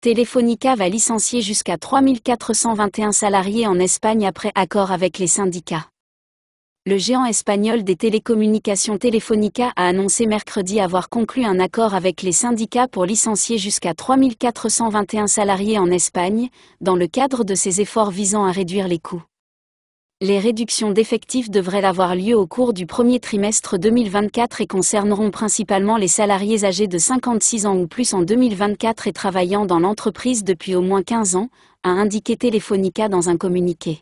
Telefonica va licencier jusqu'à 3421 salariés en Espagne après accord avec les syndicats. Le géant espagnol des télécommunications Telefonica a annoncé mercredi avoir conclu un accord avec les syndicats pour licencier jusqu'à 3421 salariés en Espagne, dans le cadre de ses efforts visant à réduire les coûts les réductions d'effectifs devraient avoir lieu au cours du premier trimestre 2024 et concerneront principalement les salariés âgés de 56 ans ou plus en 2024 et travaillant dans l'entreprise depuis au moins 15 ans, a indiqué Telefonica dans un communiqué.